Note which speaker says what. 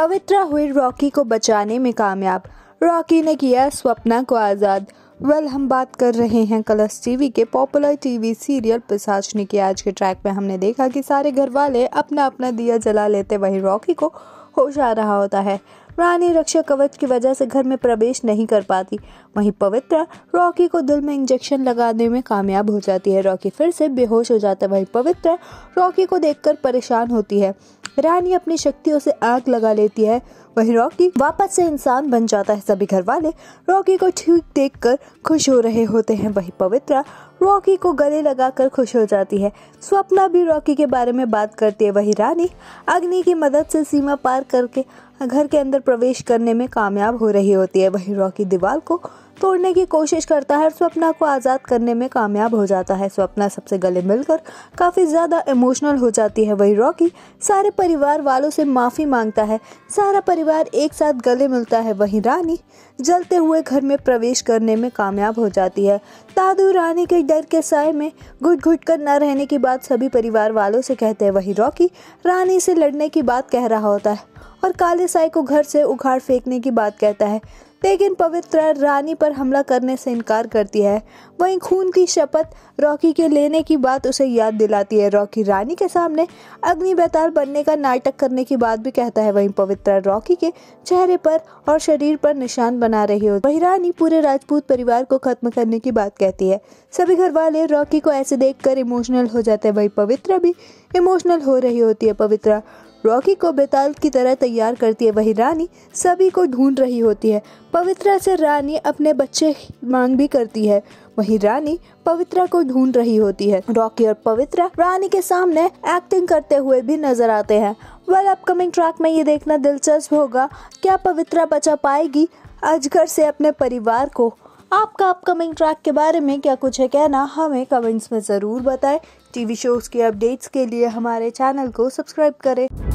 Speaker 1: पवित्रा हुई रॉकी को बचाने में कामयाब रॉकी ने किया स्वप्ना को आज़ाद वेल हम बात कर रहे हैं कलर्स टीवी के पॉपुलर टीवी सीरियल पिसाचनी के आज के ट्रैक में हमने देखा कि सारे घर वाले अपना अपना दिया जला लेते वहीं रॉकी को होश आ रहा होता है रानी रक्षा कवच की वजह से घर में प्रवेश नहीं कर पाती वहीं पवित्रा रॉकी को दिल में इंजेक्शन लगाने में कामयाब हो जाती है रॉकी फिर से बेहोश हो जाता है वहीं पवित्रा रॉकी को देखकर परेशान होती है रानी अपनी शक्तियों से आग लगा लेती है वहीं रॉकी वापस से इंसान बन जाता है सभी घर वाले रॉकी को ठीक देख कर खुश हो रहे होते हैं वहीं पवित्रा रॉकी को गले लगाकर खुश हो जाती है स्वप्ना भी रॉकी के बारे में बात करती है वही रानी अग्नि की मदद से सीमा पार करके घर के अंदर प्रवेश करने में कामयाब हो रही होती है वही रॉकी दीवार को तोड़ने की कोशिश करता है और स्वप्ना को आज़ाद करने में कामयाब हो जाता है स्वप्ना सबसे गले मिलकर काफ़ी ज़्यादा इमोशनल हो जाती है वही रॉकी सारे परिवार वालों से माफ़ी मांगता है सारा परिवार एक साथ गले मिलता है वही रानी जलते हुए घर में प्रवेश करने में कामयाब हो जाती है दादू रानी के डर के साय में घुट घुट कर न रहने की बात सभी परिवार वालों से कहते हैं वही रॉकी रानी से लड़ने की बात कह रहा होता है और काले साय को घर से उखाड़ फेंकने की बात कहता है लेकिन पवित्र रानी पर हमला करने से इनकार करती है वहीं खून की शपथ रॉकी के लेने की बात उसे याद दिलाती है रॉकी रानी के सामने अग्नि बेताल बनने का नाटक करने की बात भी कहता है वहीं पवित्र रॉकी के चेहरे पर और शरीर पर निशान बना रही हो वही रानी पूरे राजपूत परिवार को खत्म करने की बात कहती है सभी घर वाले रॉकी को ऐसे देख इमोशनल हो जाते हैं वही पवित्र भी इमोशनल हो रही होती है पवित्रा रॉकी को बेताल की तरह तैयार करती है वही रानी सभी को ढूंढ रही होती है पवित्रा से रानी अपने बच्चे मांग भी करती है वही रानी पवित्रा को ढूंढ रही होती है रॉकी और पवित्रा रानी के सामने एक्टिंग करते हुए भी नजर आते हैं वेल अपकमिंग ट्रैक में ये देखना दिलचस्प होगा क्या पवित्रा बचा पाएगी अजगर से अपने परिवार को आपका अपकमिंग ट्रैक के बारे में क्या कुछ है कहना हमें कमेंट्स में ज़रूर बताएं टीवी शोज़ के अपडेट्स के लिए हमारे चैनल को सब्सक्राइब करें